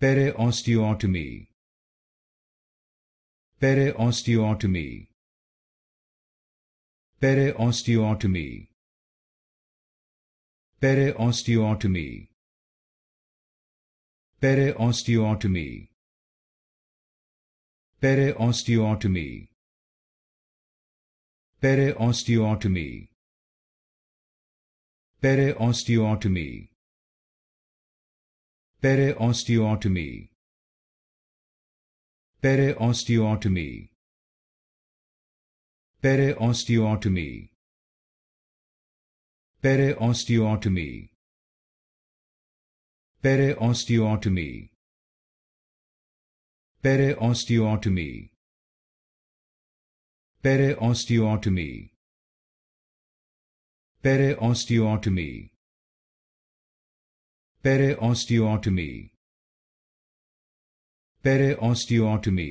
osteotomy. osteotomy. osteotomy. osteotomy. Periosteotomy. osteotomy. Periosteotomy. osteotomy. Periosteotomy. osteotomy. Periosteotomy. osteotomy. Periosteotomy. Periosteotomy. Periosteotomy. Periosteotomy. Periosteotomy. Periosteotomy. Periosteotomy. Periosteotomy. Pere osteotomy. Pere osteotomy.